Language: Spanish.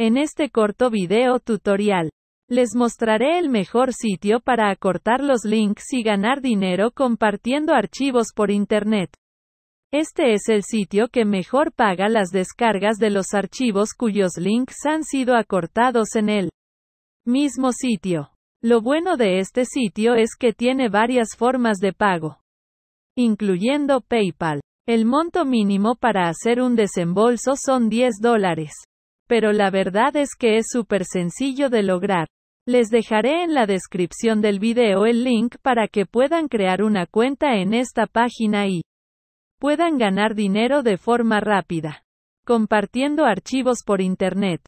En este corto video tutorial, les mostraré el mejor sitio para acortar los links y ganar dinero compartiendo archivos por Internet. Este es el sitio que mejor paga las descargas de los archivos cuyos links han sido acortados en el mismo sitio. Lo bueno de este sitio es que tiene varias formas de pago, incluyendo PayPal. El monto mínimo para hacer un desembolso son 10 dólares pero la verdad es que es súper sencillo de lograr. Les dejaré en la descripción del video el link para que puedan crear una cuenta en esta página y puedan ganar dinero de forma rápida. Compartiendo archivos por Internet.